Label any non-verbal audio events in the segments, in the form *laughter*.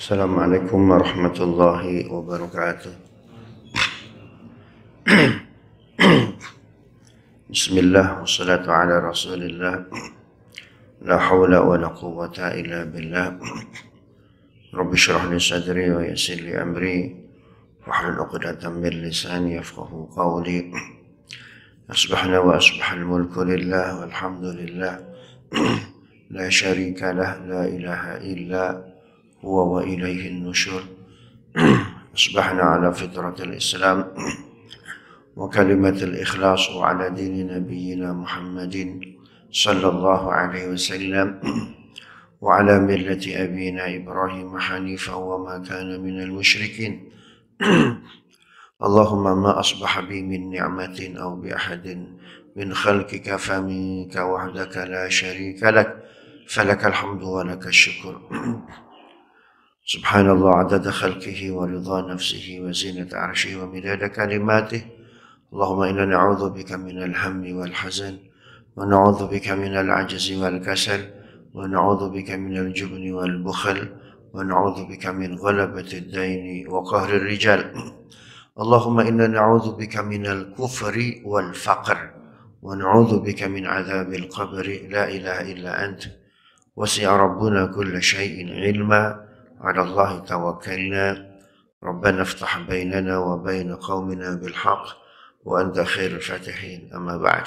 السلام عليكم ورحمة الله وبركاته بسم الله والصلاة على رسول الله لا حول ولا قوة إلا بالله رب اشرح لي صدري ويسر لي أمري واحلل عقدة من لساني يفقه قولي أصبحنا وأصبح الملك لله والحمد لله لا شريك له لا إله إلا هو وإليه النشور أصبحنا على فطرة الإسلام وكلمة الإخلاص وعلى دين نبينا محمد صلى الله عليه وسلم وعلى ملة أبينا إبراهيم حنيفا وما كان من المشركين اللهم ما أصبح بي من نعمة أو بأحد من خلقك فمنك وحدك لا شريك لك فلك الحمد ولك الشكر سبحان الله عدد خلقه ورضا نفسه وزينة عرشه ومداد كلماته اللهم إنا نعوذ بك من الهم والحزن ونعوذ بك من العجز والكسل ونعوذ بك من الجبن والبخل ونعوذ بك من غلبة الدين وقهر الرجال اللهم إنا نعوذ بك من الكفر والفقر ونعوذ بك من عذاب القبر لا إله إلا أنت وسع ربنا كل شيء علما على الله توكلنا ربنا افتح بيننا وبين قومنا بالحق وأنت خير الفاتحين أما بعد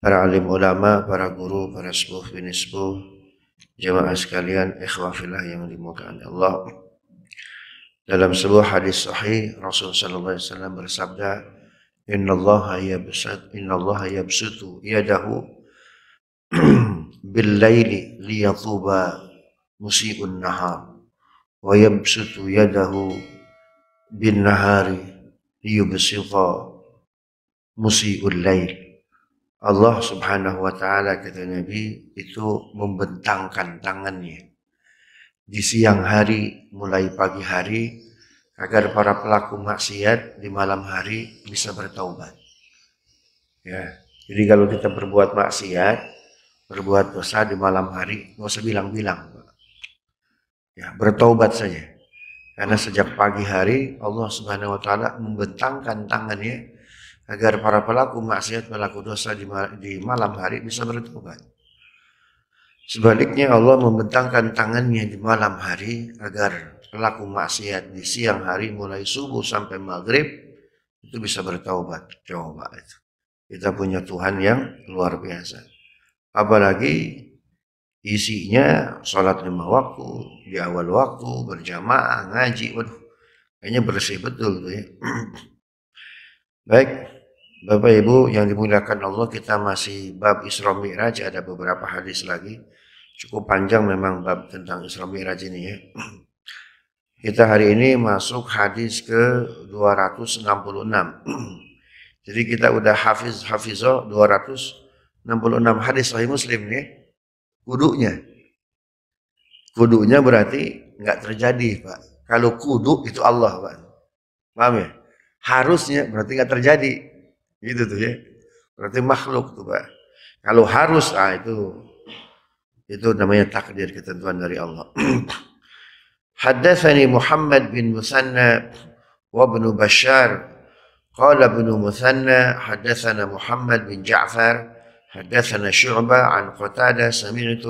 para alim ulama, para guru, para sepuh bin sepuh, jemaah sekalian, ikhwah yang dimuliakan Allah. Dalam sebuah hadis sahih, Rasul sallallahu alaihi wasallam bersabda, "Inna Allah yabsut, inna Allah yabsutu yadahu *clears throat* bil laili liyathuba musiun nahar wa yamsutu yadahu bin nahari liyubsifa musibun lail Allah subhanahu wa ta'ala kata Nabi itu membentangkan tangannya di siang hari mulai pagi hari agar para pelaku maksiat di malam hari bisa bertaubat ya jadi kalau kita berbuat maksiat berbuat dosa di malam hari nggak usah bilang-bilang Ya, bertobat saja. Karena sejak pagi hari Allah Subhanahu wa taala membentangkan tangannya agar para pelaku maksiat pelaku dosa di, di malam hari bisa bertobat. Sebaliknya Allah membentangkan tangannya di malam hari agar pelaku maksiat di siang hari mulai subuh sampai maghrib itu bisa bertobat Coba itu. Kita punya Tuhan yang luar biasa. Apalagi isinya sholat lima waktu di awal waktu berjamaah ngaji waduh kayaknya bersih betul tuh ya *clears throat* baik Bapak Ibu yang dimuliakan Allah kita masih bab Isra Mi'raj ada beberapa hadis lagi cukup panjang memang bab tentang Isra Mi'raj ini ya *clears throat* kita hari ini masuk hadis ke 266 *clears throat* jadi kita udah hafiz hafizoh 266 hadis sahih muslim nih kudunya. Kudunya berarti nggak terjadi, Pak. Kalau kudu itu Allah, Pak. Paham ya? Harusnya berarti nggak terjadi. Gitu tuh ya. Berarti makhluk tuh, Pak. Kalau harus, ah itu itu namanya takdir ketentuan dari Allah. *clears throat* Haddatsani Muhammad bin Musanna wa ibn Bashar qala ibn Musanna haddatsana Muhammad bin Ja'far حدثنا شعبة عن قتادة سمعت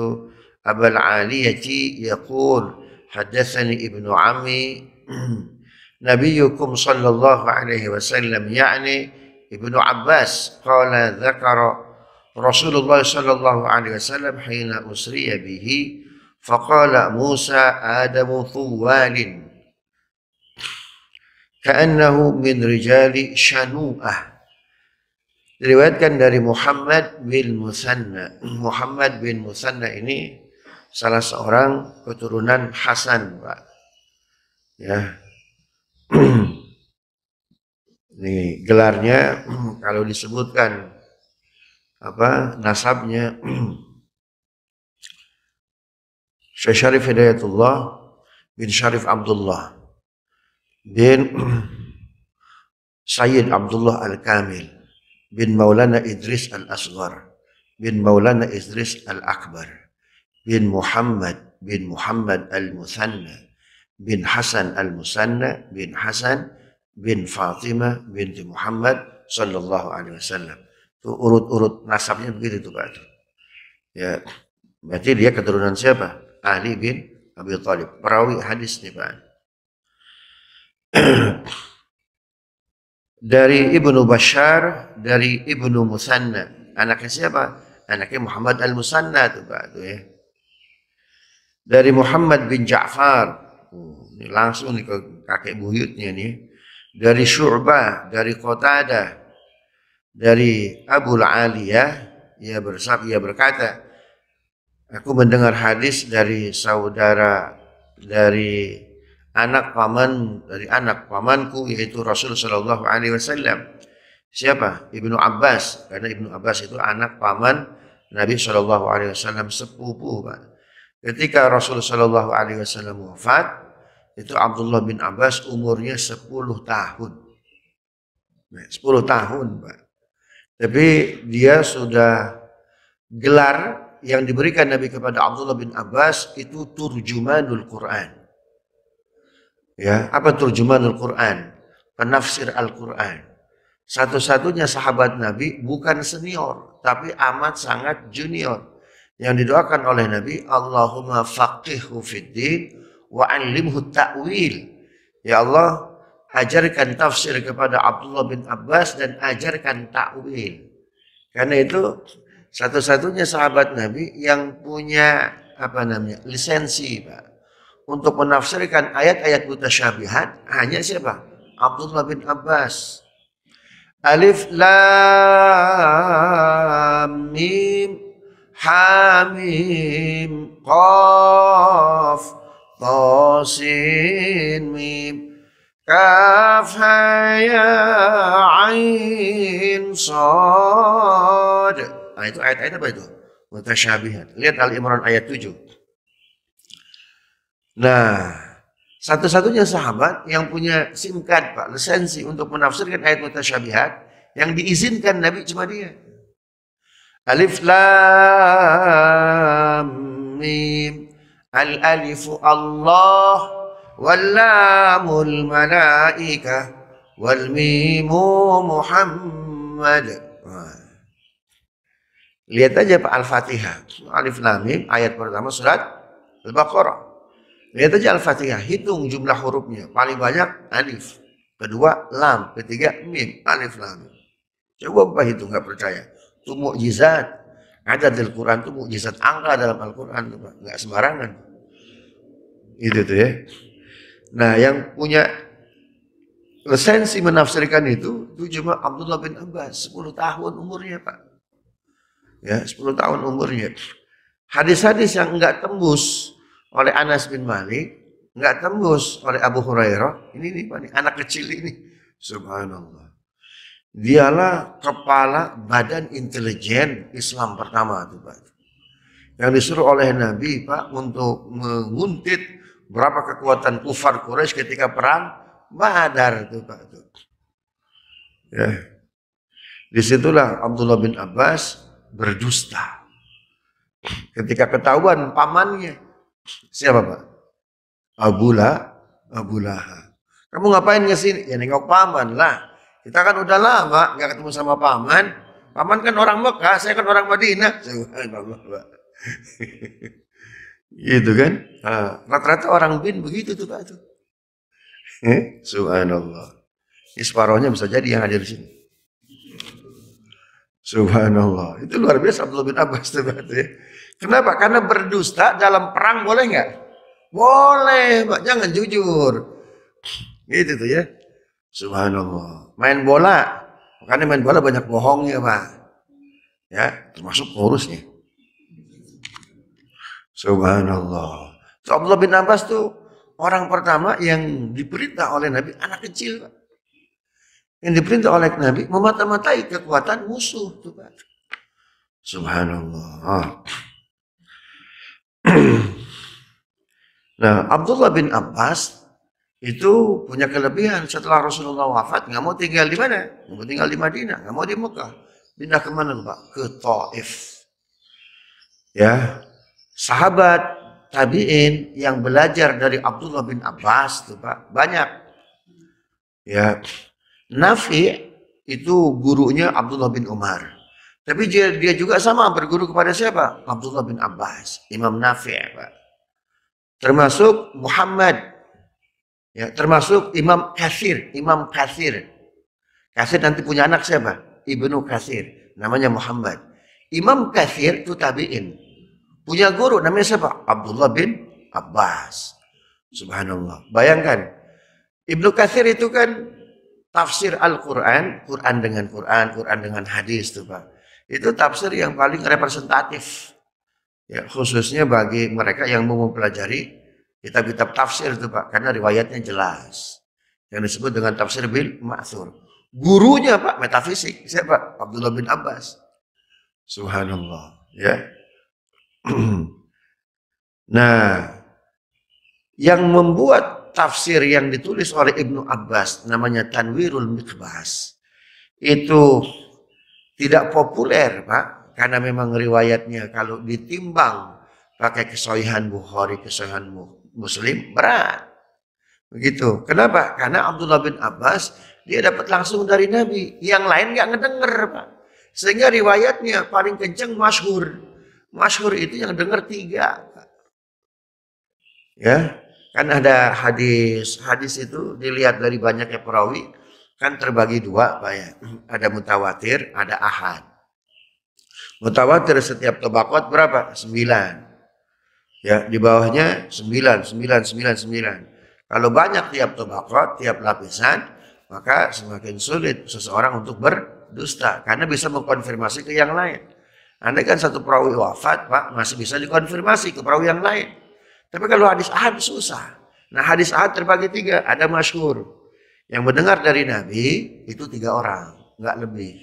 أبا العالية يقول حدثني ابن عمي *clears throat* نبيكم صلى الله عليه وسلم يعني ابن عباس قال ذكر رسول الله صلى الله عليه وسلم حين أسري به فقال موسى آدم ثوال كأنه من رجال شنوءة Diriwayatkan dari Muhammad bin Musanna. Muhammad bin Musanna ini salah seorang keturunan Hasan, Pak. Ya. *clears throat* Ini gelarnya *clears throat* kalau disebutkan apa nasabnya *clears throat* Syekh Syarif Hidayatullah bin Syarif Abdullah bin Sayyid Abdullah Al-Kamil بن مولانا إدريس الأصغر بن مولانا إدريس الأكبر بن محمد بن محمد المثنى بن حسن المثنى بن حسن بن فاطمة بنت محمد صلى الله عليه وسلم tuh urut-urut nasabnya begitu tuh Pak ya berarti dia keturunan siapa Ali bin Abi Thalib perawi hadis nih Pak dari Ibnu Bashar dari Ibnu Musanna anaknya siapa anaknya Muhammad al Musanna tuh pak itu ya dari Muhammad bin Ja'far hmm, ini langsung nih ke kakek buyutnya nih dari Syu'bah dari Qatada dari Abu Aliyah ia bersab ia berkata aku mendengar hadis dari saudara dari anak paman dari anak pamanku yaitu Rasul Shallallahu Alaihi Wasallam. Siapa? Ibnu Abbas. Karena Ibnu Abbas itu anak paman Nabi Shallallahu Alaihi Wasallam sepupu. Pak. Ketika Rasul Shallallahu Alaihi Wasallam wafat, itu Abdullah bin Abbas umurnya 10 tahun. Nah, 10 tahun, Pak. Tapi dia sudah gelar yang diberikan Nabi kepada Abdullah bin Abbas itu turjumanul Quran Ya, apa terjemahan Al-Quran? Penafsir Al-Quran. Satu-satunya sahabat Nabi bukan senior, tapi amat sangat junior. Yang didoakan oleh Nabi, Allahumma faqihhu fiddin wa alimhu ta'wil. Ya Allah, ajarkan tafsir kepada Abdullah bin Abbas dan ajarkan ta'wil. Karena itu satu-satunya sahabat Nabi yang punya apa namanya lisensi, Pak untuk menafsirkan ayat-ayat mutasyabihat hanya siapa? Abdullah bin Abbas. Alif lam mim hamim qaf ta sin mim kaf ha ya ain sad. Nah, itu ayat-ayat apa itu? Mutasyabihat. Lihat Al Imran ayat 7. Nah, satu-satunya sahabat yang punya SIM card, Pak, lisensi untuk menafsirkan ayat mutasyabihat yang diizinkan Nabi cuma dia. Alif lam mim al alifu Allah wal lamul malaika wal mimu Muhammad. Lihat aja Pak Al-Fatihah. Alif Lam Mim ayat pertama surat Al-Baqarah. Lihat aja Al-Fatihah, hitung jumlah hurufnya. Paling banyak alif, kedua lam, ketiga mim, alif lam. Coba Bapak hitung, nggak percaya. Itu mukjizat. Ada di Al-Quran itu mukjizat angka dalam Al-Quran, Nggak sembarangan. Itu tuh ya. Nah, yang punya lisensi menafsirkan itu, itu cuma Abdullah bin Abbas. 10 tahun umurnya, Pak. Ya, 10 tahun umurnya. Hadis-hadis yang nggak tembus, oleh Anas bin Malik, nggak tembus oleh Abu Hurairah. Ini nih Pak, anak kecil ini. Subhanallah. Dialah kepala badan intelijen Islam pertama itu Pak. Yang disuruh oleh Nabi Pak untuk menguntit berapa kekuatan kufar Quraisy ketika perang Badar itu Pak. Itu. Ya. Disitulah Abdullah bin Abbas berdusta. Ketika ketahuan pamannya Siapa Pak? Abu lah, Abu lah. Kamu ngapain ke sini? Ya nengok paman lah. Kita kan udah lama nggak ketemu sama paman. Paman kan orang Mekah, saya kan orang Madinah. Subhanallah. *laughs* gitu kan? Ah, rata-rata orang bin begitu tuh Pak tuh. Eh? Subhanallah. Ini separohnya bisa jadi yang ada di sini. Subhanallah. Itu luar biasa Abdullah bin Abbas tuh Pak tuh ya. Kenapa? Karena berdusta dalam perang boleh nggak? Boleh, Pak. Jangan jujur. Gitu tuh ya. Subhanallah. Main bola. Makanya main bola banyak bohongnya, Pak. Ya, termasuk ngurusnya. Subhanallah. So, Abdullah bin Abbas tuh orang pertama yang diperintah oleh Nabi anak kecil, Pak. Yang diperintah oleh Nabi memata-matai kekuatan musuh tuh, Pak. Subhanallah. *clears throat* nah, Abdullah bin Abbas itu punya kelebihan setelah Rasulullah wafat nggak mau tinggal di mana? Nggak mau tinggal di Madinah, nggak mau di Mekah. Pindah kemana, Pak? Ke Taif. Ya. Sahabat tabi'in yang belajar dari Abdullah bin Abbas tuh, Pak, banyak. Ya. Nafi itu gurunya Abdullah bin Umar. Tapi dia, dia juga sama berguru kepada siapa? Abdullah bin Abbas, Imam Nafi', Pak. Termasuk Muhammad. Ya, termasuk Imam Kasir, Imam Kasir. Kasir nanti punya anak siapa? Ibnu Kasir, namanya Muhammad. Imam Kasir itu tabi'in. Punya guru namanya siapa? Abdullah bin Abbas. Subhanallah. Bayangkan, Ibnu Kasir itu kan tafsir Al-Quran, Quran dengan Quran, Quran dengan hadis tuh Pak. Itu tafsir yang paling representatif. Ya, khususnya bagi mereka yang mau mempelajari kitab-kitab tafsir itu Pak, karena riwayatnya jelas. Yang disebut dengan tafsir bil ma'thur. Gurunya Pak metafisik, siapa? Abdullah bin Abbas. Subhanallah, ya. *clears throat* nah, yang membuat tafsir yang ditulis oleh Ibnu Abbas namanya Tanwirul Miqbas. Itu tidak populer Pak karena memang riwayatnya kalau ditimbang pakai kesohihan Bukhari, kesohihan Muslim berat. Begitu. Kenapa? Karena Abdullah bin Abbas dia dapat langsung dari Nabi. Yang lain nggak ngedenger Pak. Sehingga riwayatnya paling kenceng, masyhur. Masyhur itu yang dengar tiga. Pak. Ya, kan ada hadis. Hadis itu dilihat dari banyaknya perawi kan terbagi dua Pak ya. Ada mutawatir, ada ahad. Mutawatir setiap tobakot berapa? Sembilan. Ya, di bawahnya sembilan, sembilan, sembilan, sembilan. Kalau banyak tiap tobakot, tiap lapisan, maka semakin sulit seseorang untuk berdusta. Karena bisa mengkonfirmasi ke yang lain. anda kan satu perawi wafat, Pak, masih bisa dikonfirmasi ke perawi yang lain. Tapi kalau hadis ahad susah. Nah hadis ahad terbagi tiga, ada masyhur, yang mendengar dari Nabi itu tiga orang, nggak lebih.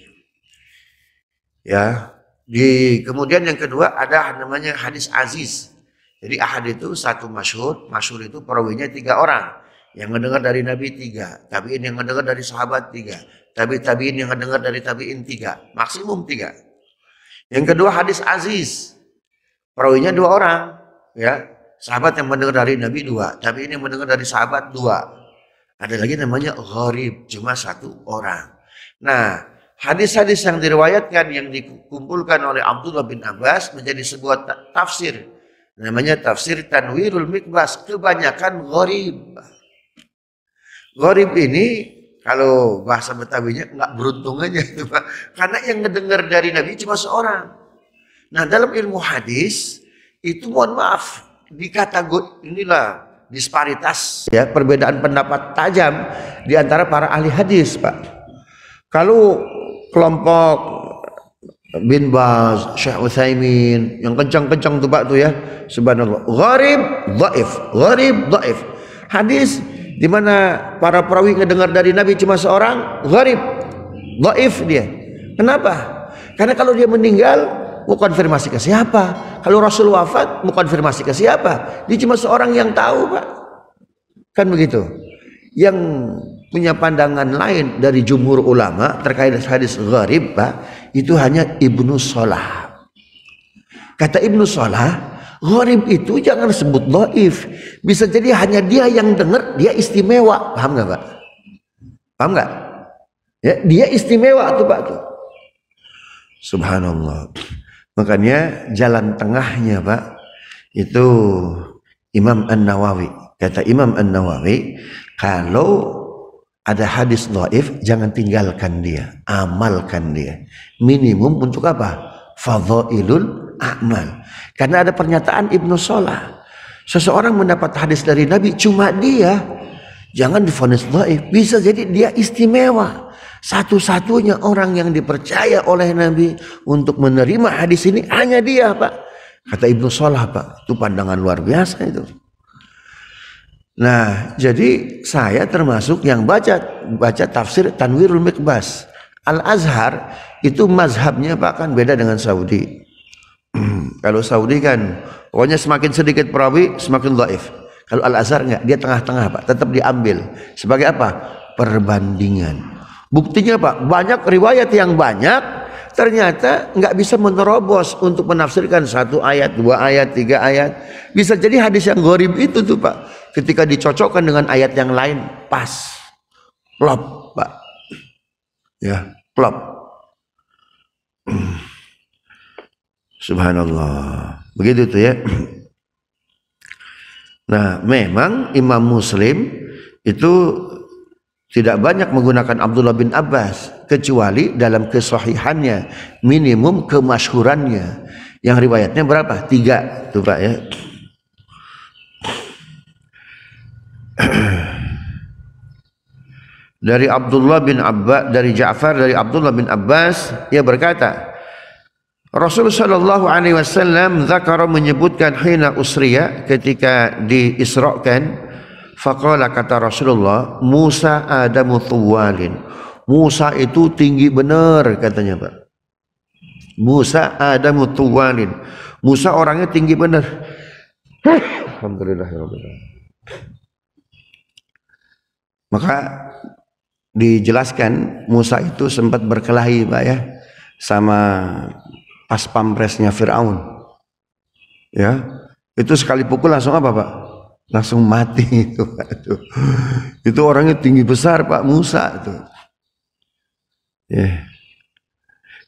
Ya, di kemudian yang kedua ada namanya hadis aziz. Jadi ahad itu satu masyhur, masyhur itu perawinya tiga orang. Yang mendengar dari Nabi tiga, tabiin yang mendengar dari sahabat tiga, tabi tabiin yang mendengar dari tabiin tiga, maksimum tiga. Yang kedua hadis aziz, perawinya dua orang, ya sahabat yang mendengar dari Nabi dua, tabiin yang mendengar dari sahabat dua, ada lagi namanya gharib, cuma satu orang. Nah, hadis-hadis yang diriwayatkan yang dikumpulkan oleh Abdullah bin Abbas menjadi sebuah tafsir. Namanya tafsir Tanwirul Mikbas, kebanyakan gharib. Gharib ini kalau bahasa Betawinya nggak beruntung aja *laughs* Karena yang mendengar dari Nabi cuma seorang. Nah, dalam ilmu hadis itu mohon maaf dikategori inilah disparitas ya perbedaan pendapat tajam di antara para ahli hadis pak kalau kelompok bin Baz, Syekh Utsaimin yang kencang-kencang tuh pak tuh ya subhanallah gharib dhaif gharib dhaif hadis di mana para perawi ngedengar dari Nabi cuma seorang gharib dhaif dia kenapa karena kalau dia meninggal mau konfirmasi ke siapa kalau Rasul wafat, mau konfirmasi ke siapa? Dia cuma seorang yang tahu, Pak. Kan begitu. Yang punya pandangan lain dari jumhur ulama terkait hadis gharib, Pak, itu hanya Ibnu Salah. Kata Ibnu Salah, gharib itu jangan sebut doif. Bisa jadi hanya dia yang dengar, dia istimewa. Paham nggak, Pak? Paham nggak? Ya, dia istimewa tuh Pak tuh. Subhanallah. Makanya jalan tengahnya Pak itu Imam An-Nawawi. Kata Imam An-Nawawi, kalau ada hadis doif, jangan tinggalkan dia, amalkan dia. Minimum untuk apa? Fadhailul amal. Karena ada pernyataan Ibnu Sola Seseorang mendapat hadis dari Nabi cuma dia. Jangan difonis doif. Bisa jadi dia istimewa. Satu-satunya orang yang dipercaya oleh Nabi untuk menerima hadis ini hanya dia, Pak. Kata Ibnu Salah, Pak. Itu pandangan luar biasa itu. Nah, jadi saya termasuk yang baca baca tafsir Tanwirul Mikbas. Al-Azhar itu mazhabnya Pak kan beda dengan Saudi. *clears throat* Kalau Saudi kan pokoknya semakin sedikit perawi semakin dhaif. Kalau Al-Azhar enggak, dia tengah-tengah Pak, tetap diambil. Sebagai apa? Perbandingan. Buktinya Pak, banyak riwayat yang banyak ternyata nggak bisa menerobos untuk menafsirkan satu ayat, dua ayat, tiga ayat. Bisa jadi hadis yang gorib itu tuh Pak, ketika dicocokkan dengan ayat yang lain pas. Plop, Pak. Ya, plop. *clears throat* Subhanallah. Begitu tuh ya. *clears throat* Nah, memang Imam Muslim itu tidak banyak menggunakan Abdullah bin Abbas kecuali dalam kesahihannya minimum kemasyhurannya yang riwayatnya berapa tiga tuh pak ya *clears throat* dari Abdullah bin Abbas dari Ja'far dari Abdullah bin Abbas ia berkata Rasulullah sallallahu alaihi wasallam zakara menyebutkan hina usriya ketika diisrakan Faqala kata Rasulullah, Musa adamu tuwalin. Musa itu tinggi benar katanya Pak. Musa adamu tuwalin. Musa orangnya tinggi benar. Alhamdulillah. Ya Maka dijelaskan Musa itu sempat berkelahi Pak ya sama pas pampresnya Firaun. Ya. Itu sekali pukul langsung apa Pak? langsung mati itu itu orangnya tinggi besar Pak Musa itu ya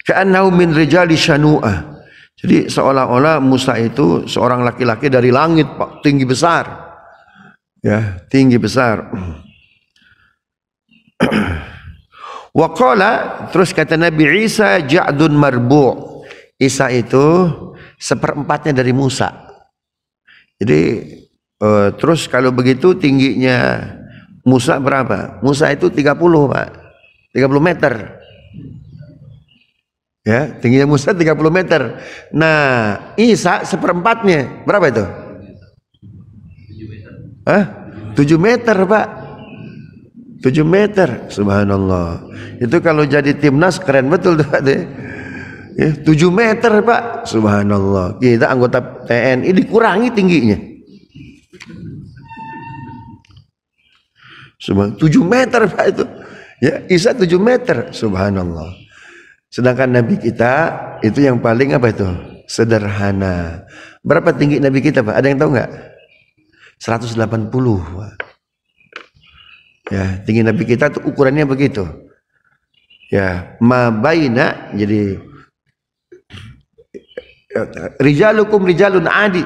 ke min rijali syanu'ah jadi seolah-olah Musa itu seorang laki-laki dari langit Pak tinggi besar ya tinggi besar *clears throat* wa terus kata Nabi Isa ja'dun marbu' Isa itu seperempatnya dari Musa jadi Uh, terus kalau begitu tingginya Musa berapa? Musa itu 30 Pak. 30 meter. Ya, tingginya Musa 30 meter. Nah, Isa seperempatnya. Berapa itu? 7 meter. Hah? 7 meter, Pak. 7 meter. Subhanallah. Itu kalau jadi timnas keren betul tuh Pak. Ya, 7 meter, Pak. Subhanallah. Kita anggota TNI dikurangi tingginya. Subhanallah. 7 meter Pak itu. Ya, Isa 7 meter. Subhanallah. Sedangkan Nabi kita itu yang paling apa itu? Sederhana. Berapa tinggi Nabi kita Pak? Ada yang tahu nggak? 180 Pak. Ya, tinggi Nabi kita itu ukurannya begitu. Ya, mabaina jadi rijalukum rijalun adi.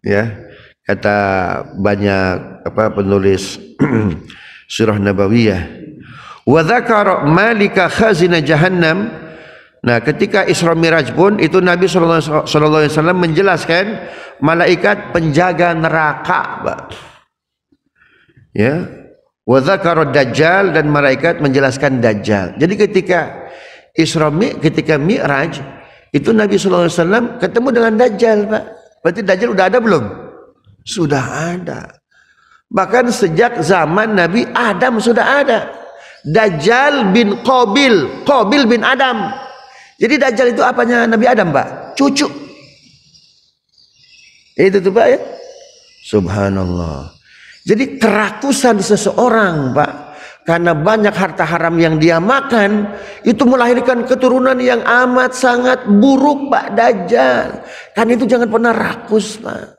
Ya, kata banyak apa penulis Surah Nabawiyah. Wa dzakara malika khazina jahannam. Nah, ketika Isra Miraj pun itu Nabi sallallahu alaihi wasallam menjelaskan malaikat penjaga neraka, Pak. Ya. Wa dzakara dajjal dan malaikat menjelaskan dajjal. Jadi ketika Isra Mi, ketika Mi'raj itu Nabi sallallahu alaihi wasallam ketemu dengan dajjal, Pak. Berarti dajjal udah ada belum? Sudah ada. Bahkan sejak zaman Nabi Adam sudah ada. Dajjal bin Qabil, Qabil bin Adam. Jadi Dajjal itu apanya Nabi Adam, Pak? Cucu. Itu tuh, Pak ya. Subhanallah. Jadi kerakusan seseorang, Pak, karena banyak harta haram yang dia makan, itu melahirkan keturunan yang amat sangat buruk, Pak Dajjal. Karena itu jangan pernah rakus, Pak.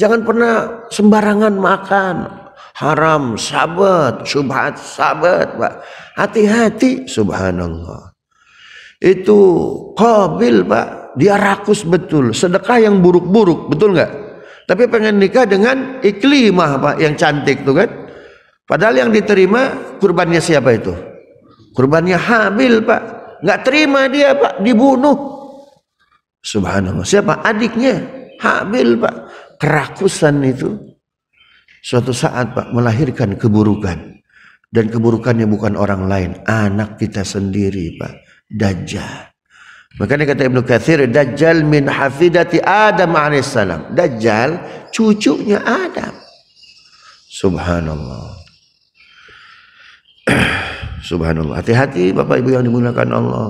Jangan pernah sembarangan makan. Haram, sabat, subhat, sabat, Pak. Hati-hati, subhanallah. Itu kabil Pak. Dia rakus betul. Sedekah yang buruk-buruk, betul nggak? Tapi pengen nikah dengan iklimah, Pak, yang cantik tuh kan. Padahal yang diterima kurbannya siapa itu? Kurbannya Habil, Pak. Nggak terima dia, Pak, dibunuh. Subhanallah. Siapa? Adiknya Habil, Pak kerakusan itu suatu saat Pak melahirkan keburukan dan keburukannya bukan orang lain, anak kita sendiri Pak, Dajjal. Makanya kata Ibnu Katsir, Dajjal min hafidati Adam alaihissalam. Dajjal cucunya Adam. Subhanallah. *clears throat* Subhanallah. Hati-hati Bapak Ibu yang dimuliakan Allah.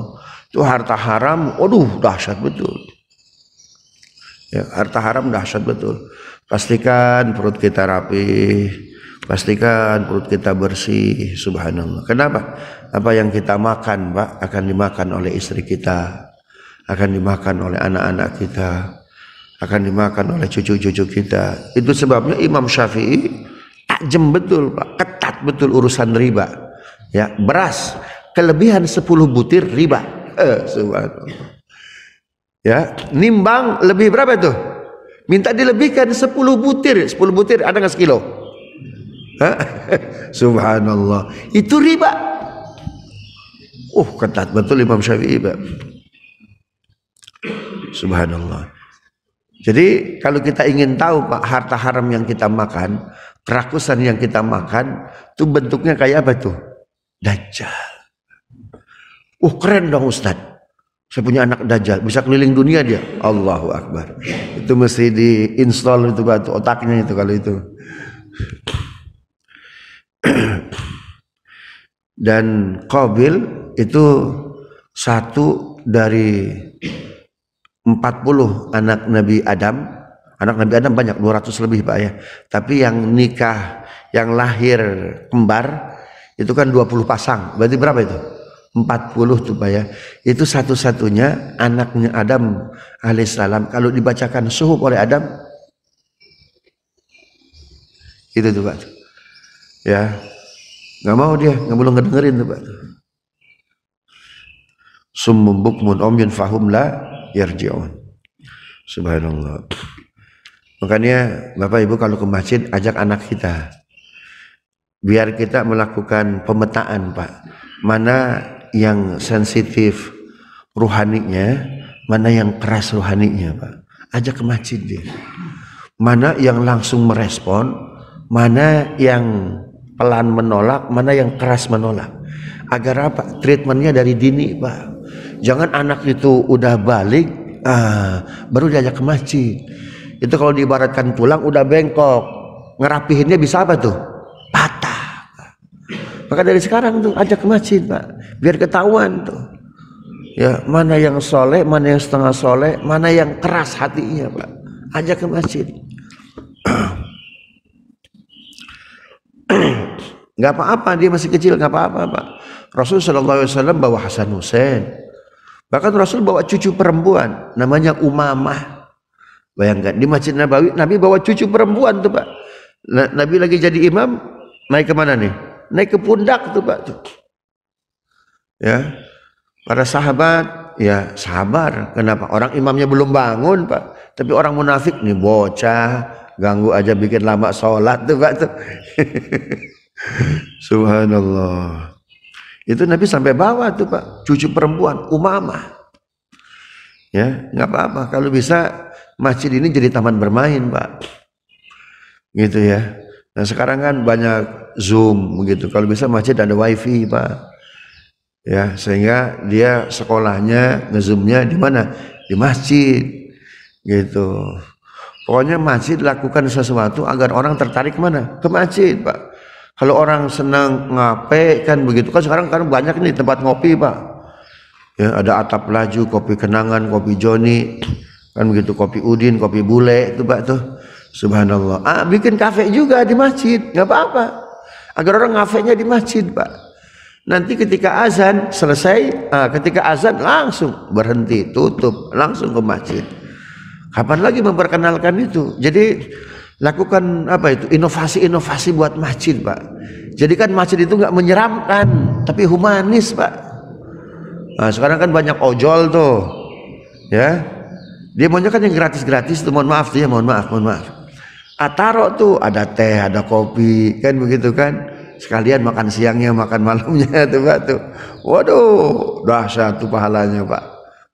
Itu harta haram, waduh dahsyat betul. Ya, harta haram dahsyat betul. Pastikan perut kita rapi, pastikan perut kita bersih. Subhanallah. Kenapa? Apa yang kita makan, Pak, akan dimakan oleh istri kita, akan dimakan oleh anak-anak kita, akan dimakan oleh cucu-cucu kita. Itu sebabnya Imam Syafi'i takjem betul, Pak, ketat betul urusan riba. Ya, beras kelebihan 10 butir riba. Eh, subhanallah. Ya, nimbang lebih berapa itu? Minta dilebihkan 10 butir. 10 butir ada nggak sekilo? *laughs* Subhanallah. Itu riba. Uh, ketat betul Imam Syafi'i, Pak. Subhanallah. Jadi kalau kita ingin tahu Pak harta haram yang kita makan, kerakusan yang kita makan, itu bentuknya kayak apa tuh? Dajjal. Uh keren dong Ustadz. Saya punya anak dajjal, bisa keliling dunia dia. Allahu Akbar. Itu mesti diinstal itu batu otaknya itu kalau itu. *clears throat* Dan Qabil itu satu dari 40 anak Nabi Adam. Anak Nabi Adam banyak 200 lebih Pak ya. Tapi yang nikah, yang lahir kembar itu kan 20 pasang. Berarti berapa itu? 40 tuh Pak ya. Itu satu-satunya anaknya Adam alaihissalam. Kalau dibacakan suhu oleh Adam itu tuh Pak. Ya. Nggak mau dia, nggak boleh ngedengerin tuh Pak. Summum bukmun omyun fahum la yarji'un. Subhanallah. Makanya Bapak Ibu kalau ke masjid ajak anak kita. Biar kita melakukan pemetaan Pak. Mana yang sensitif ruhaninya, mana yang keras ruhaninya, Pak. Ajak ke masjid dia. Mana yang langsung merespon, mana yang pelan menolak, mana yang keras menolak. Agar apa? Treatmentnya dari dini, Pak. Jangan anak itu udah balik, ah, baru diajak ke masjid. Itu kalau diibaratkan pulang udah bengkok, ngerapihinnya bisa apa tuh? Patah. Maka dari sekarang tuh ajak ke masjid, Pak biar ketahuan tuh ya mana yang soleh mana yang setengah soleh mana yang keras hatinya pak ajak ke masjid *clears throat* nggak apa-apa dia masih kecil nggak apa-apa pak Rasul Shallallahu Alaihi Wasallam bawa Hasan Hussein bahkan Rasul bawa cucu perempuan namanya Umamah bayangkan di masjid Nabawi Nabi bawa cucu perempuan tuh pak nah, Nabi lagi jadi imam naik kemana nih naik ke pundak tuh pak tuh Ya. Para sahabat, ya sabar. Kenapa? Orang imamnya belum bangun, Pak. Tapi orang munafik nih bocah, ganggu aja bikin lama sholat tuh, Pak tuh. *laughs* Subhanallah. Itu Nabi sampai bawa tuh, Pak. Cucu perempuan, umama. Ya, nggak apa-apa. Kalau bisa masjid ini jadi taman bermain, Pak. Gitu ya. Nah sekarang kan banyak Zoom begitu. Kalau bisa masjid ada wifi, Pak ya sehingga dia sekolahnya ngezoomnya di mana di masjid gitu pokoknya masjid lakukan sesuatu agar orang tertarik mana ke masjid pak kalau orang senang ngape kan begitu kan sekarang kan banyak nih tempat ngopi pak ya ada atap laju kopi kenangan kopi Joni kan begitu kopi Udin kopi Bule itu pak tuh subhanallah ah bikin kafe juga di masjid nggak apa-apa agar orang ngafenya di masjid pak Nanti ketika azan selesai, nah, ketika azan langsung berhenti, tutup, langsung ke masjid. Kapan lagi memperkenalkan itu? Jadi lakukan apa itu? Inovasi-inovasi buat masjid, Pak. jadi kan masjid itu nggak menyeramkan, tapi humanis, Pak. Nah, sekarang kan banyak ojol tuh. Ya. Dia maunya kan yang gratis-gratis tuh, mohon maaf dia ya, mohon maaf, mohon maaf. Ataro ah, tuh ada teh, ada kopi, kan begitu kan? sekalian makan siangnya makan malamnya itu *laughs* batu waduh dah satu pahalanya pak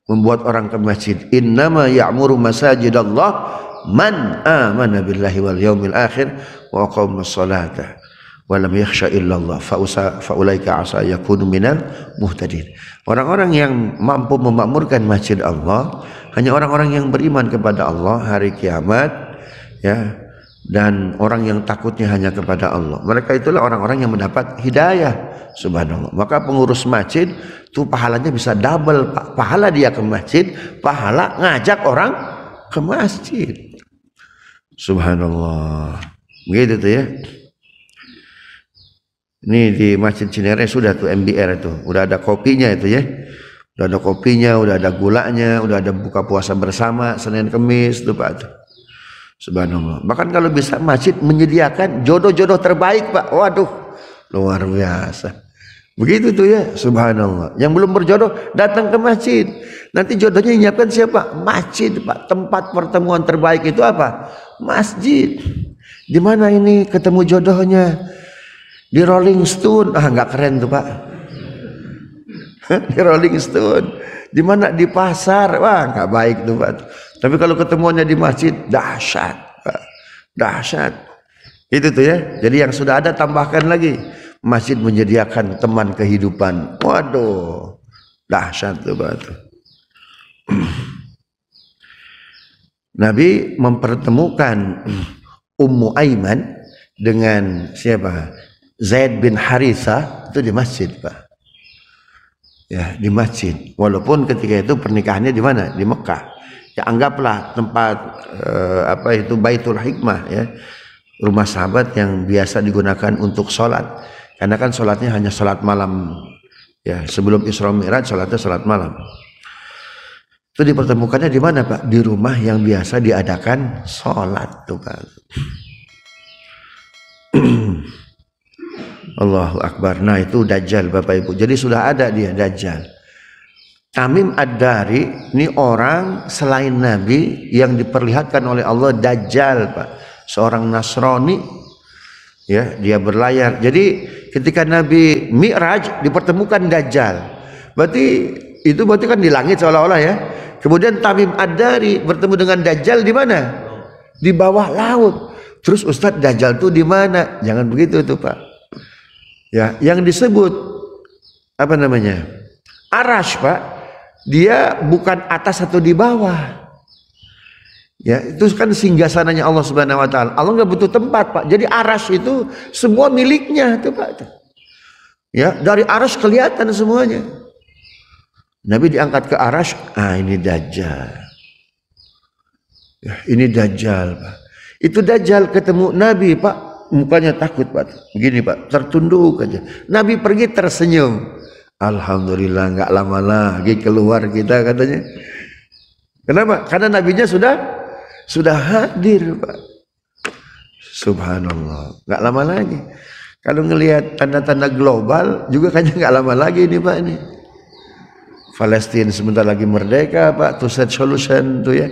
membuat orang ke masjid innama ya'muru masajidallah man amana billahi wal yaumil akhir wa aqama salata wa lam yakhsha illallah fa fa ulaika asa yakunu minal muhtadin orang-orang yang mampu memakmurkan masjid Allah hanya orang-orang yang beriman kepada Allah hari kiamat ya dan orang yang takutnya hanya kepada Allah. Mereka itulah orang-orang yang mendapat hidayah. Subhanallah. Maka pengurus masjid itu pahalanya bisa double, Pak. Pahala dia ke masjid, pahala ngajak orang ke masjid. Subhanallah. Begitu tuh ya. Ini di Masjid Cinere sudah tuh MBR itu, udah ada kopinya itu ya. Udah ada kopinya, udah ada gulanya, udah ada buka puasa bersama Senin Kemis tuh Pak tuh. Subhanallah. Bahkan kalau bisa masjid menyediakan jodoh-jodoh terbaik, Pak. Waduh, luar biasa. Begitu tuh ya, subhanallah. Yang belum berjodoh datang ke masjid. Nanti jodohnya nyiapkan siapa? Masjid, Pak. Tempat pertemuan terbaik itu apa? Masjid. Di mana ini ketemu jodohnya? Di Rolling Stone. Ah, nggak keren tuh, Pak. *laughs* di Rolling Stone. Di mana? Di pasar. Wah, nggak baik tuh, Pak. Tapi kalau ketemuannya di masjid dahsyat. Dahsyat. Itu tuh ya. Jadi yang sudah ada tambahkan lagi. Masjid menyediakan teman kehidupan. Waduh. Dahsyat tuh batu. *clears throat* Nabi mempertemukan *clears throat* Ummu Aiman dengan siapa? Zaid bin Haritha itu di masjid, Pak. Ya, di masjid. Walaupun ketika itu pernikahannya di mana? Di Mekah ya anggaplah tempat eh, apa itu baitul hikmah ya rumah sahabat yang biasa digunakan untuk sholat karena kan sholatnya hanya sholat malam ya sebelum isra mi'raj sholatnya sholat malam itu dipertemukannya di mana pak di rumah yang biasa diadakan sholat tuh pak *clears throat* Allahu Akbar nah itu dajjal bapak ibu jadi sudah ada dia dajjal Tamim Ad-Dari ini orang selain Nabi yang diperlihatkan oleh Allah Dajjal Pak. Seorang Nasrani ya dia berlayar. Jadi ketika Nabi Mi'raj dipertemukan Dajjal. Berarti itu berarti kan di langit seolah-olah ya. Kemudian Tamim Ad-Dari bertemu dengan Dajjal di mana? Di bawah laut. Terus Ustadz Dajjal tuh di mana? Jangan begitu tuh Pak. Ya, yang disebut apa namanya? Arash Pak dia bukan atas atau di bawah. Ya, itu kan singgasananya Allah Subhanahu wa taala. Allah nggak butuh tempat, Pak. Jadi aras itu semua miliknya tuh, Pak. Ya, dari aras kelihatan semuanya. Nabi diangkat ke aras, ah ini dajjal. Ya, ini dajjal, Pak. Itu dajjal ketemu Nabi, Pak. Mukanya takut, Pak. Begini, Pak, tertunduk aja. Nabi pergi tersenyum. Alhamdulillah nggak lama lagi keluar kita katanya. Kenapa? Karena nabinya sudah sudah hadir, Pak. Subhanallah. Nggak lama lagi. Kalau ngelihat tanda-tanda global juga kayaknya nggak lama lagi ini Pak ini. Palestina sebentar lagi merdeka Pak, to set solution tuh ya.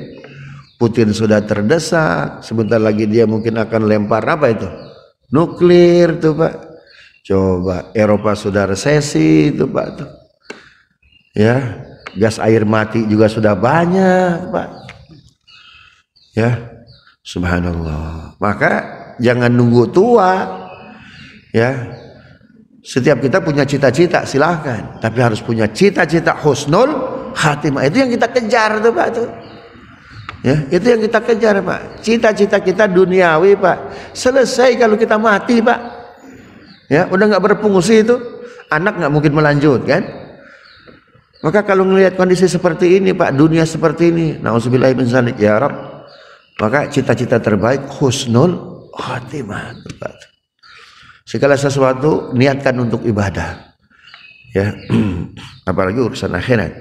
Putin sudah terdesak, sebentar lagi dia mungkin akan lempar apa itu? Nuklir tuh Pak Coba Eropa sudah resesi itu Pak tuh. Ya, gas air mati juga sudah banyak, Pak. Ya. Subhanallah. Maka jangan nunggu tua. Ya. Setiap kita punya cita-cita silahkan, tapi harus punya cita-cita husnul khatimah. Itu yang kita kejar tuh Pak tuh. Ya, itu yang kita kejar, Pak. Cita-cita kita duniawi, Pak. Selesai kalau kita mati, Pak. Ya, udah nggak berfungsi itu, anak nggak mungkin melanjutkan. Maka kalau melihat kondisi seperti ini, Pak, dunia seperti ini, nauzubillah min zalik ya rab Maka cita-cita terbaik husnul khatimah. Segala sesuatu niatkan untuk ibadah. Ya, *clears throat* apalagi urusan akhirat.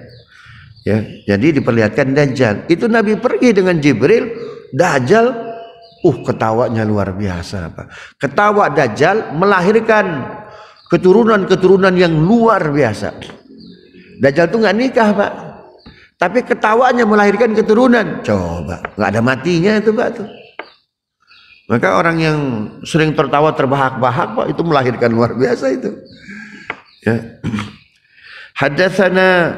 Ya, jadi diperlihatkan Dajjal. Itu Nabi pergi dengan Jibril, Dajjal Uh ketawanya luar biasa Pak. Ketawa Dajjal melahirkan keturunan-keturunan yang luar biasa. Dajjal tuh nggak nikah Pak. Tapi ketawanya melahirkan keturunan. Coba, nggak ada matinya itu Pak tuh. Maka orang yang sering tertawa terbahak-bahak Pak itu melahirkan luar biasa itu. Ya. *clears throat* Hadatsana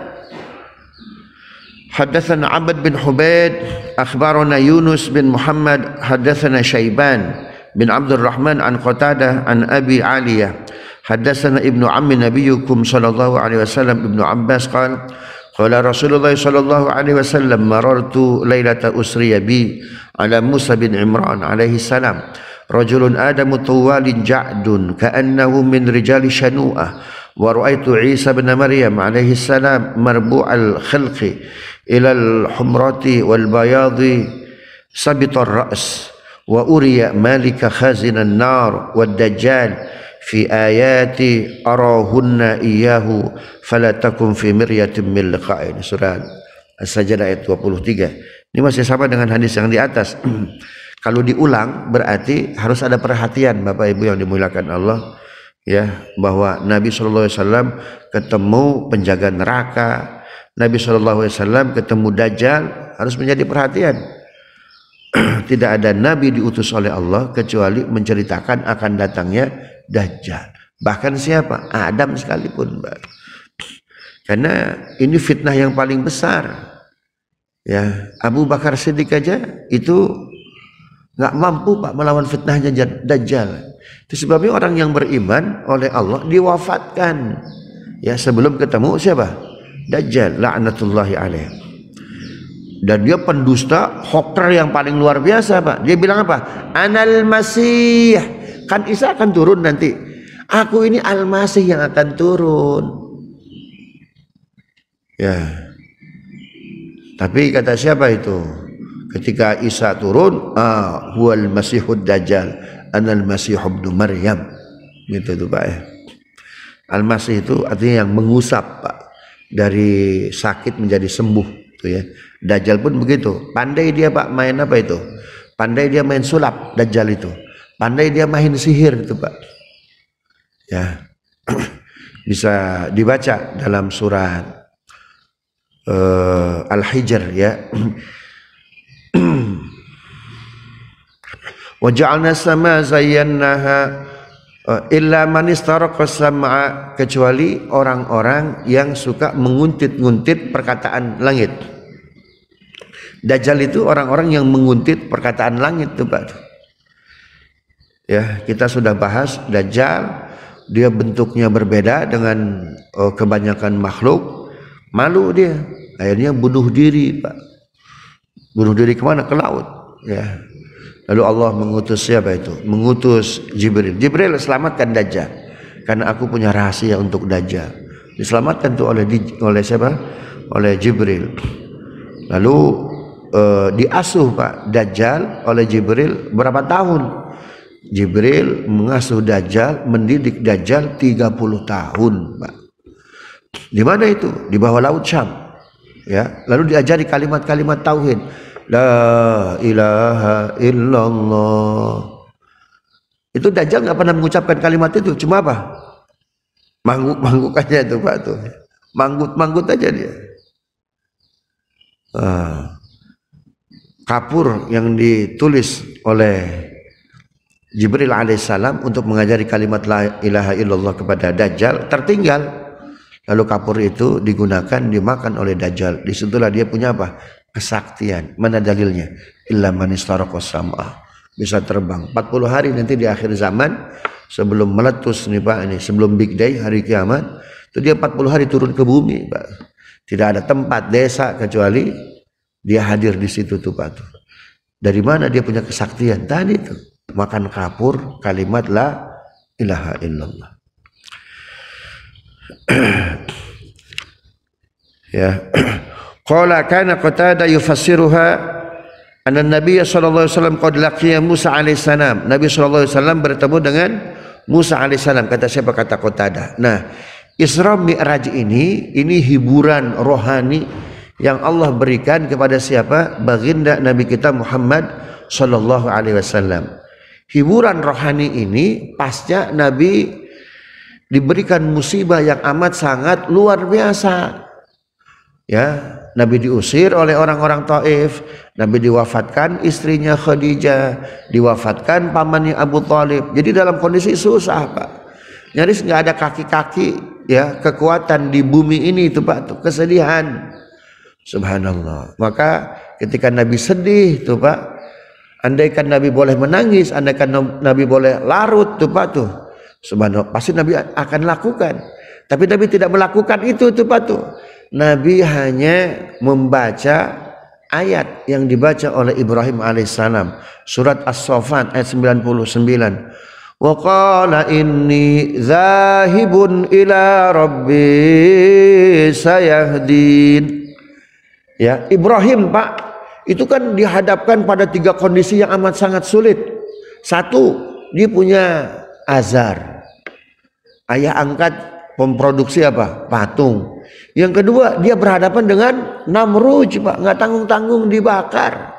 حدثنا عبد بن حبيد أخبرنا يونس بن محمد حدثنا شيبان بن عبد الرحمن عن قتادة عن أبي عالية حدثنا ابن عم نبيكم صلى الله عليه وسلم ابن عباس قال قال رسول الله صلى الله عليه وسلم مررت ليلة أسري بي على موسى بن عمران عليه السلام رجل آدم طوال جعد كأنه من رجال شنوءة ورأيت عيسى بن مريم عليه السلام مربوع الخلق ilal humrati wal bayadi sabitar ra's wa uriya malika khazinan nar wad dajjal fi ayati arahunna iyahu fala takun fi miryatin min liqa'in surah As-Sajdah ayat 23 ini masih sama dengan hadis yang di atas *clears throat* kalau diulang berarti harus ada perhatian Bapak Ibu yang dimuliakan Allah ya bahwa Nabi sallallahu alaihi wasallam ketemu penjaga neraka Nabi Shallallahu Alaihi Wasallam ketemu Dajjal harus menjadi perhatian. *clears throat* Tidak ada nabi diutus oleh Allah kecuali menceritakan akan datangnya Dajjal. Bahkan siapa? Adam sekalipun. Karena ini fitnah yang paling besar. Ya, Abu Bakar Siddiq aja itu nggak mampu pak melawan fitnahnya Dajjal. Itu sebabnya orang yang beriman oleh Allah diwafatkan ya sebelum ketemu siapa? Dajjal laknatullahi alaih dan dia pendusta hoker yang paling luar biasa pak dia bilang apa anal masih kan Isa akan turun nanti aku ini al masih yang akan turun ya tapi kata siapa itu ketika Isa turun ah huwal masihud dajjal anal masih ibnu maryam gitu tuh pak ya al masih itu artinya yang mengusap pak dari sakit menjadi sembuh tuh gitu ya. Dajjal pun begitu. Pandai dia Pak main apa itu? Pandai dia main sulap Dajjal itu. Pandai dia main sihir itu Pak. Ya. *clears throat* Bisa dibaca dalam surat uh, Al-Hijr ya. *clears throat* wajalna sama zayyannaha Eh, illa man sam'a kecuali orang-orang yang suka menguntit-nguntit perkataan langit. Dajjal itu orang-orang yang menguntit perkataan langit tuh Pak. Ya, kita sudah bahas Dajjal dia bentuknya berbeda dengan oh, kebanyakan makhluk. Malu dia, akhirnya bunuh diri, Pak. Bunuh diri kemana? Ke laut, ya Lalu Allah mengutus siapa itu? Mengutus Jibril. Jibril selamatkan Dajjal. Karena aku punya rahasia untuk Dajjal. Diselamatkan tuh oleh oleh siapa? Oleh Jibril. Lalu eh, diasuh Pak Dajjal oleh Jibril berapa tahun? Jibril mengasuh Dajjal, mendidik Dajjal 30 tahun, Pak. Di mana itu? Di bawah laut Syam. Ya, lalu diajari kalimat-kalimat tauhid la ilaha illallah itu Dajjal nggak pernah mengucapkan kalimat itu cuma apa mangguk mangguk aja itu pak tuh manggut manggut aja dia ah. kapur yang ditulis oleh Jibril alaihissalam untuk mengajari kalimat la ilaha illallah kepada Dajjal tertinggal lalu kapur itu digunakan dimakan oleh Dajjal disitulah dia punya apa kesaktian. Mana dalilnya? Illa sam'a. Bisa terbang. 40 hari nanti di akhir zaman sebelum meletus nih Pak ini, sebelum big day hari kiamat, itu dia 40 hari turun ke bumi, Pak. Tidak ada tempat desa kecuali dia hadir di situ tuh Pak. Tuh. Dari mana dia punya kesaktian tadi tuh? Makan kapur kalimat la ilaha illallah. *clears throat* ya. *clears throat* Qala kana Qatada yufassiruha anna Nabi sallallahu alaihi wasallam qad laqiya Musa alaihi salam. Nabi sallallahu alaihi wasallam bertemu dengan Musa alaihi salam kata siapa kata Qatada. Nah, Isra Mi'raj ini ini hiburan rohani yang Allah berikan kepada siapa? Baginda Nabi kita Muhammad sallallahu alaihi wasallam. Hiburan rohani ini pasca Nabi diberikan musibah yang amat sangat luar biasa ya Nabi diusir oleh orang-orang Taif, Nabi diwafatkan istrinya Khadijah, diwafatkan pamannya Abu Talib. Jadi dalam kondisi susah pak, nyaris nggak ada kaki-kaki ya kekuatan di bumi ini itu pak tuh kesedihan. Subhanallah. Maka ketika Nabi sedih tuh pak, andaikan Nabi boleh menangis, andaikan Nabi boleh larut tuh pak tuh, subhanallah pasti Nabi akan lakukan. Tapi Nabi tidak melakukan itu tuh pak tuh Nabi hanya membaca ayat yang dibaca oleh Ibrahim alaihissalam surat As-Saffat ayat 99 wa qala inni zahibun ila rabbi sayahdin ya Ibrahim Pak itu kan dihadapkan pada tiga kondisi yang amat sangat sulit satu dia punya azar ayah angkat memproduksi apa patung yang kedua, dia berhadapan dengan Namruj, Pak. Nggak tanggung-tanggung dibakar.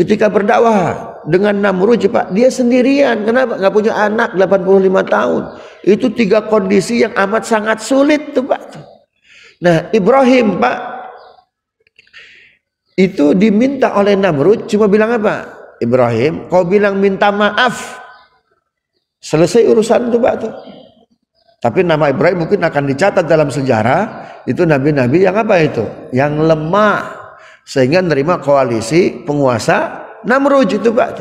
Ketika berdakwah dengan Namruj, Pak, dia sendirian. Kenapa? Nggak punya anak 85 tahun. Itu tiga kondisi yang amat sangat sulit tuh, Pak. Nah, Ibrahim, Pak, itu diminta oleh Namrud cuma bilang apa? Ibrahim, kau bilang minta maaf. Selesai urusan tuh, Pak, tuh. Tapi nama Ibrahim mungkin akan dicatat dalam sejarah itu nabi-nabi yang apa itu? Yang lemah sehingga menerima koalisi penguasa Namrud itu Pak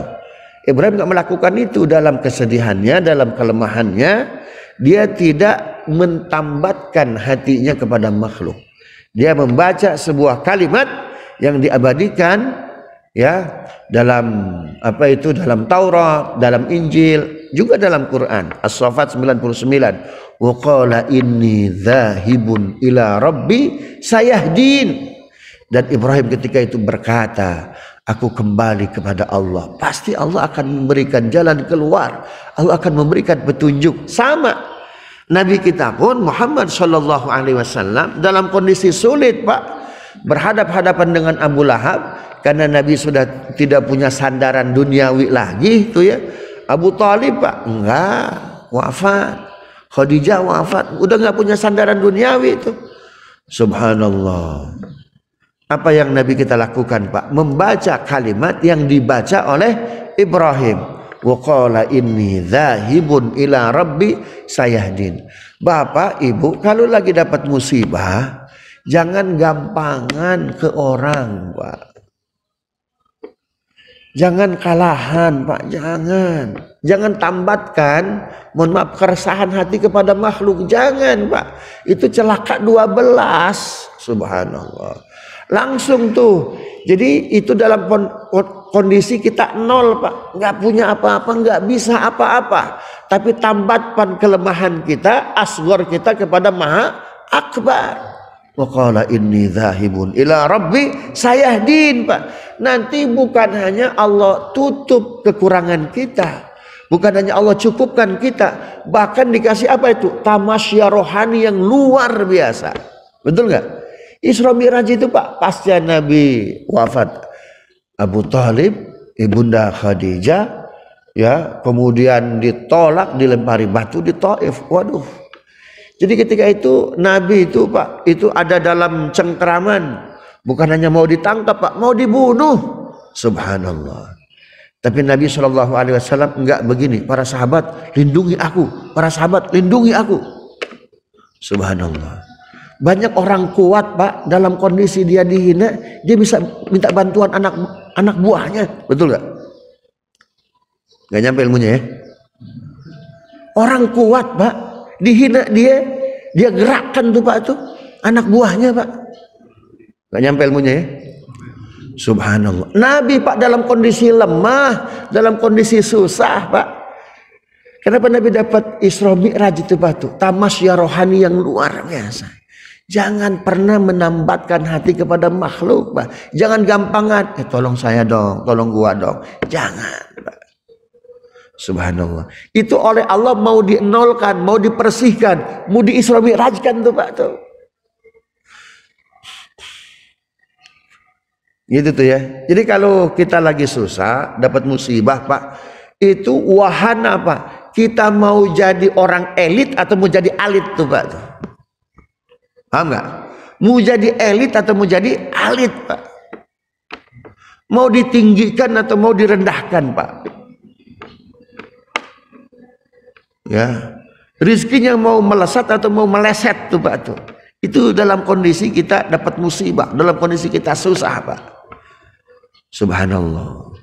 Ibrahim nggak melakukan itu dalam kesedihannya, dalam kelemahannya, dia tidak mentambatkan hatinya kepada makhluk. Dia membaca sebuah kalimat yang diabadikan ya dalam apa itu dalam Taurat, dalam Injil, juga dalam Quran. As-Saffat 99 waqala ini dhahibun ila rabbi sayahdin dan Ibrahim ketika itu berkata aku kembali kepada Allah pasti Allah akan memberikan jalan keluar Allah akan memberikan petunjuk sama Nabi kita pun Muhammad Shallallahu Alaihi Wasallam dalam kondisi sulit pak berhadap-hadapan dengan Abu Lahab karena Nabi sudah tidak punya sandaran duniawi lagi itu ya Abu Talib pak enggak wafat Khadijah wafat, udah nggak punya sandaran duniawi itu. Subhanallah. Apa yang Nabi kita lakukan, Pak? Membaca kalimat yang dibaca oleh Ibrahim. Wakola ini zahibun ila rabbi sayahdin. Bapak, Ibu, kalau lagi dapat musibah, jangan gampangan ke orang, Pak. Jangan kalahan, Pak. Jangan. Jangan tambatkan, mohon maaf, keresahan hati kepada makhluk. Jangan, Pak. Itu celaka 12. Subhanallah. Langsung tuh. Jadi itu dalam kondisi kita nol, Pak. Nggak punya apa-apa, nggak bisa apa-apa. Tapi tambatkan kelemahan kita, asgor kita kepada maha akbar. Waqala inni zahibun ila rabbi sayahdin Pak. Nanti bukan hanya Allah tutup kekurangan kita. Bukan hanya Allah cukupkan kita. Bahkan dikasih apa itu? Tamasya rohani yang luar biasa. Betul nggak? Isra Miraj itu Pak pasca Nabi wafat. Abu Talib, Ibunda Khadijah, ya kemudian ditolak dilempari batu di Taif. Waduh, jadi ketika itu Nabi itu Pak, itu ada dalam cengkeraman. Bukan hanya mau ditangkap Pak, mau dibunuh. Subhanallah. Tapi Nabi Shallallahu Alaihi Wasallam enggak begini. Para sahabat lindungi aku. Para sahabat lindungi aku. Subhanallah. Banyak orang kuat Pak dalam kondisi dia dihina, dia bisa minta bantuan anak anak buahnya, betul nggak? Nggak nyampe ilmunya ya. Orang kuat Pak dihina dia dia gerakkan tuh pak tuh anak buahnya pak Gak nyampe ilmunya ya subhanallah nabi pak dalam kondisi lemah dalam kondisi susah pak kenapa nabi dapat isra mi'raj itu pak tuh tamasya rohani yang luar biasa Jangan pernah menambatkan hati kepada makhluk, Pak. Jangan gampangan, eh, tolong saya dong, tolong gua dong. Jangan, Pak. Subhanallah. Itu oleh Allah mau dienolkan, mau dipersihkan, mau diisrami rajkan tuh Pak tuh. Gitu tuh ya. Jadi kalau kita lagi susah, dapat musibah Pak, itu wahana apa? Kita mau jadi orang elit atau mau jadi alit tuh Pak tuh. Paham nggak? Mau jadi elit atau mau jadi alit Pak. Mau ditinggikan atau mau direndahkan Pak. Ya. Rizkinya mau melesat atau mau meleset tuh Pak tuh. Itu dalam kondisi kita dapat musibah, dalam kondisi kita susah Pak. Subhanallah.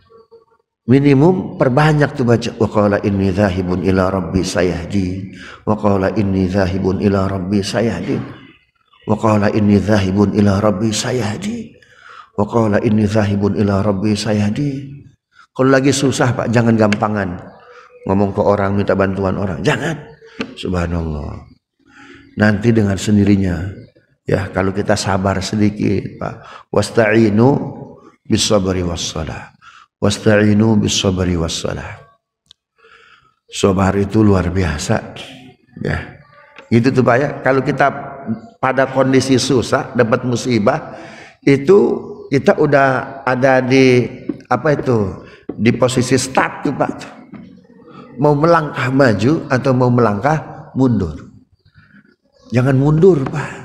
Minimum perbanyak tuh baca wa qala inni ilah ila rabbi sayahdin wa qala inni dhahibun ila rabbi sayahdin wa qala inni dhahibun ila rabbi sayahdin wa qala inni zahibun ila rabbi sayahdin. Kalau lagi susah Pak jangan gampangan ngomong ke orang minta bantuan orang jangan subhanallah nanti dengan sendirinya ya kalau kita sabar sedikit Pak wasta'inu bis wassalah wasta'inu bis sabri wassalah sabar itu luar biasa ya itu tuh Pak ya kalau kita pada kondisi susah dapat musibah itu kita udah ada di apa itu di posisi start tuh Pak mau melangkah maju atau mau melangkah mundur. Jangan mundur, Pak.